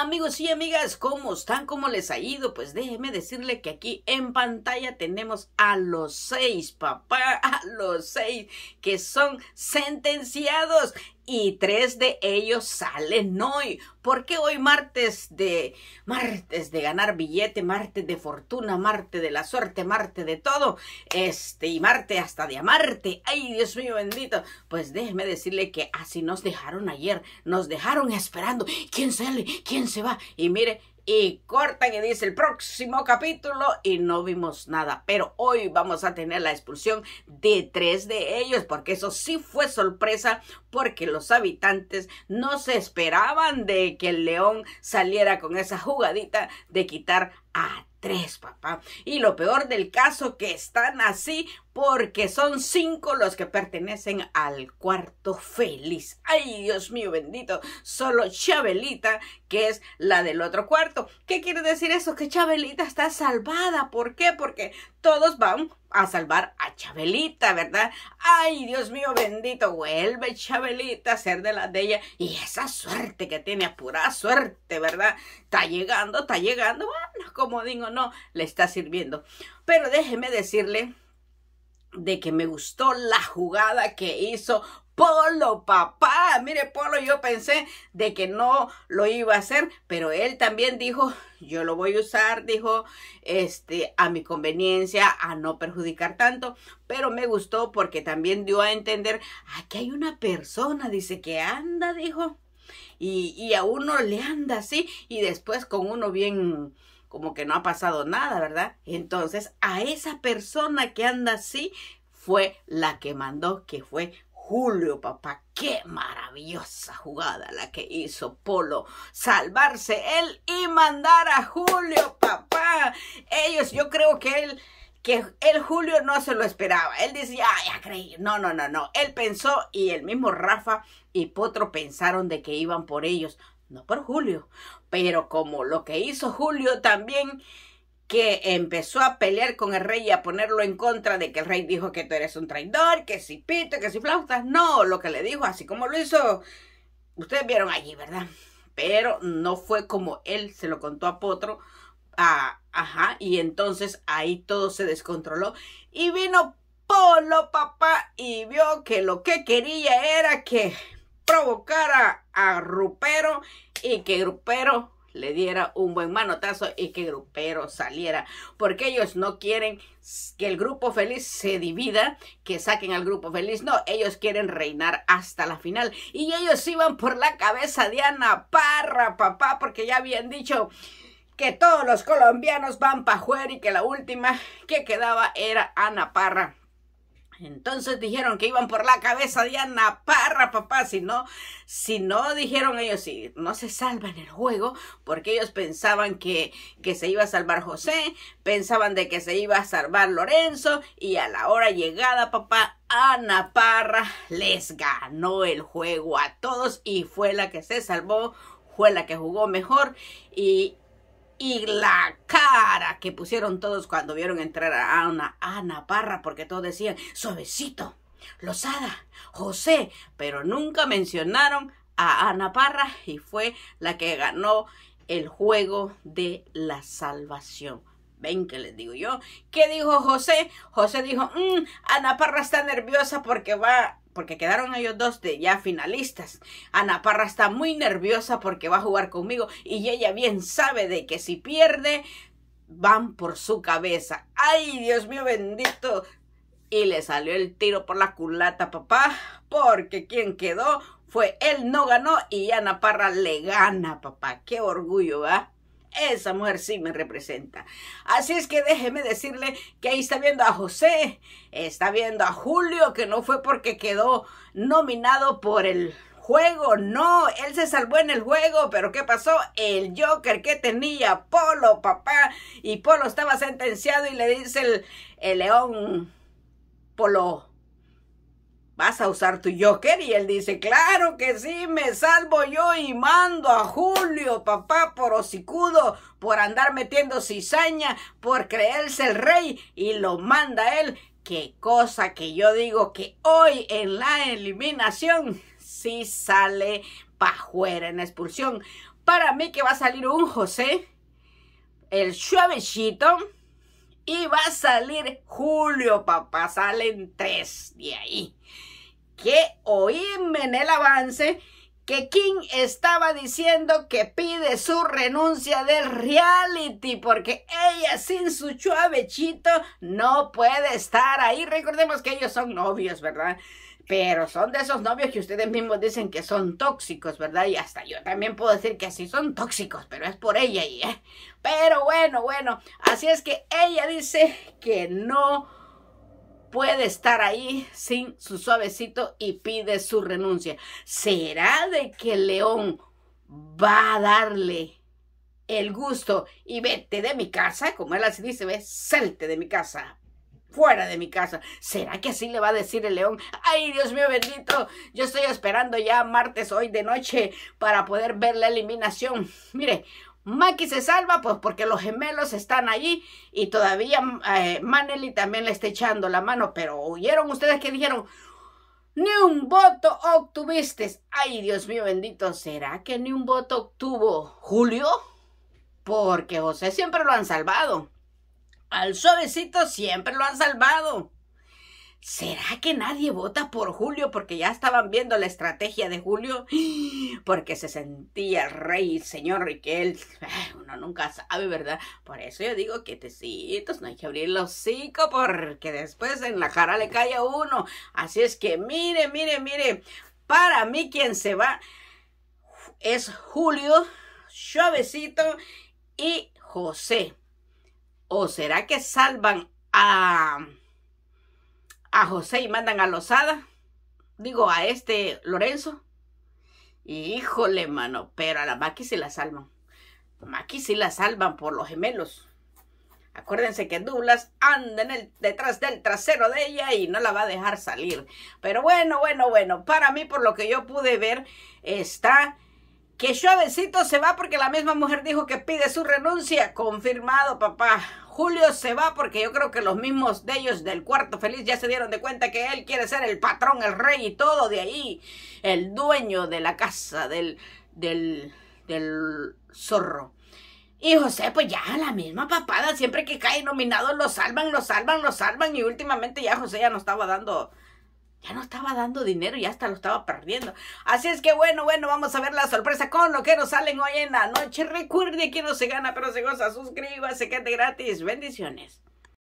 Amigos y amigas, ¿cómo están? ¿Cómo les ha ido? Pues déjenme decirle que aquí en pantalla tenemos a los seis, papá, a los seis que son sentenciados y tres de ellos salen hoy. ¿Por qué hoy martes de martes de ganar billete, martes de fortuna, martes de la suerte, martes de todo, este y martes hasta de amarte? Ay, Dios mío bendito. Pues déjeme decirle que así nos dejaron ayer, nos dejaron esperando quién sale, quién se va y mire y cortan y dice el próximo capítulo y no vimos nada. Pero hoy vamos a tener la expulsión de tres de ellos porque eso sí fue sorpresa porque los habitantes no se esperaban de que el león saliera con esa jugadita de quitar a tres, papá. Y lo peor del caso que están así porque son cinco los que pertenecen al cuarto feliz. Ay, Dios mío bendito, solo Chabelita, que es la del otro cuarto. ¿Qué quiere decir eso? Que Chabelita está salvada. ¿Por qué? Porque todos van a salvar a Chabelita, ¿verdad? Ay, Dios mío bendito, vuelve Chabelita a ser de la de ella. Y esa suerte que tiene, pura suerte, ¿verdad? Está llegando, está llegando. Bueno, como digo, no, le está sirviendo. Pero déjeme decirle de que me gustó la jugada que hizo Polo, papá. Mire, Polo, yo pensé de que no lo iba a hacer, pero él también dijo, yo lo voy a usar, dijo, este, a mi conveniencia, a no perjudicar tanto, pero me gustó porque también dio a entender, aquí hay una persona, dice, que anda, dijo, y a uno le anda así, y después con uno bien como que no ha pasado nada, ¿verdad? Entonces, a esa persona que anda así fue la que mandó, que fue Julio, papá. Qué maravillosa jugada la que hizo Polo. Salvarse él y mandar a Julio, papá. Ellos, yo creo que él que el Julio no se lo esperaba. Él decía, ay, ya creí. No, no, no, no. Él pensó y el mismo Rafa y Potro pensaron de que iban por ellos no por Julio, pero como lo que hizo Julio también, que empezó a pelear con el rey y a ponerlo en contra de que el rey dijo que tú eres un traidor, que si pito, que si flautas, no, lo que le dijo, así como lo hizo, ustedes vieron allí, ¿verdad? Pero no fue como él se lo contó a Potro, a, ajá, y entonces ahí todo se descontroló y vino Polo, papá, y vio que lo que quería era que provocara a Grupero y que Grupero le diera un buen manotazo y que Grupero saliera, porque ellos no quieren que el grupo feliz se divida, que saquen al grupo feliz, no, ellos quieren reinar hasta la final y ellos iban por la cabeza de Ana Parra, papá, porque ya habían dicho que todos los colombianos van para jugar y que la última que quedaba era Ana Parra. Entonces dijeron que iban por la cabeza de Ana Parra, papá, si no, si no dijeron ellos, si no se salvan el juego, porque ellos pensaban que, que se iba a salvar José, pensaban de que se iba a salvar Lorenzo, y a la hora llegada, papá, Ana Parra les ganó el juego a todos y fue la que se salvó, fue la que jugó mejor, y y la cara que pusieron todos cuando vieron entrar a Ana, Parra, porque todos decían, suavecito, losada, José, pero nunca mencionaron a Ana Parra y fue la que ganó el juego de la salvación. Ven que les digo yo. ¿Qué dijo José? José dijo, mmm, Ana Parra está nerviosa porque va porque quedaron ellos dos de ya finalistas. Ana Parra está muy nerviosa porque va a jugar conmigo y ella bien sabe de que si pierde, van por su cabeza. ¡Ay, Dios mío bendito! Y le salió el tiro por la culata, papá, porque quien quedó fue él, no ganó y Ana Parra le gana, papá. ¡Qué orgullo, va! esa mujer sí me representa. Así es que déjeme decirle que ahí está viendo a José, está viendo a Julio, que no fue porque quedó nominado por el juego, no, él se salvó en el juego, pero ¿qué pasó? El Joker que tenía Polo, papá, y Polo estaba sentenciado y le dice el, el león Polo ¿Vas a usar tu Joker? Y él dice, claro que sí, me salvo yo y mando a Julio, papá, por hocicudo, por andar metiendo cizaña, por creerse el rey, y lo manda él. Qué cosa que yo digo que hoy en la eliminación sí sale fuera en expulsión. Para mí que va a salir un José, el suavecito, y va a salir julio, papá. Salen tres de ahí. Que oíme en el avance que King estaba diciendo que pide su renuncia del reality porque ella sin su chuavechito no puede estar ahí. Recordemos que ellos son novios, ¿verdad? Pero son de esos novios que ustedes mismos dicen que son tóxicos, ¿verdad? Y hasta yo también puedo decir que sí son tóxicos, pero es por ella y... ¿eh? Pero bueno, bueno, así es que ella dice que no puede estar ahí sin su suavecito y pide su renuncia. ¿Será de que el León va a darle el gusto y vete de mi casa? Como él así dice, ve, salte de mi casa, fuera de mi casa. ¿Será que así le va a decir el león? Ay, Dios mío bendito, yo estoy esperando ya martes hoy de noche para poder ver la eliminación. Mire, Maki se salva pues porque los gemelos están allí y todavía Manelli eh, Maneli también le está echando la mano, pero oyeron ustedes que dijeron, ni un voto obtuviste. Ay, Dios mío bendito, ¿será que ni un voto obtuvo Julio? Porque José siempre lo han salvado. Al suavecito siempre lo han salvado. ¿Será que nadie vota por Julio porque ya estaban viendo la estrategia de Julio? Porque se sentía rey, señor Riquel. Uno nunca sabe, ¿verdad? Por eso yo digo que tecitos, no hay que abrir los cinco porque después en la cara le cae a uno. Así es que mire, mire, mire. Para mí quien se va es Julio, suavecito y José. ¿O será que salvan a a José y mandan a Lozada, digo a este Lorenzo. Híjole, mano, pero a la Maki se la salvan. Maki sí la salvan por los gemelos. Acuérdense que Douglas anda detrás del trasero de ella y no la va a dejar salir. Pero bueno, bueno, bueno, para mí, por lo que yo pude ver, está que suavecito se va porque la misma mujer dijo que pide su renuncia. Confirmado, papá. Julio se va porque yo creo que los mismos de ellos del cuarto feliz ya se dieron de cuenta que él quiere ser el patrón, el rey y todo de ahí, el dueño de la casa del, del, del zorro. Y José, pues ya la misma papada, siempre que cae nominado lo salvan, lo salvan, lo salvan y últimamente ya José ya no estaba dando ya no estaba dando dinero y hasta lo estaba perdiendo. Así es que bueno, bueno, vamos a ver la sorpresa con lo que nos salen hoy en la noche. Recuerde que no se gana, pero se goza. Suscríbase, quede gratis. Bendiciones.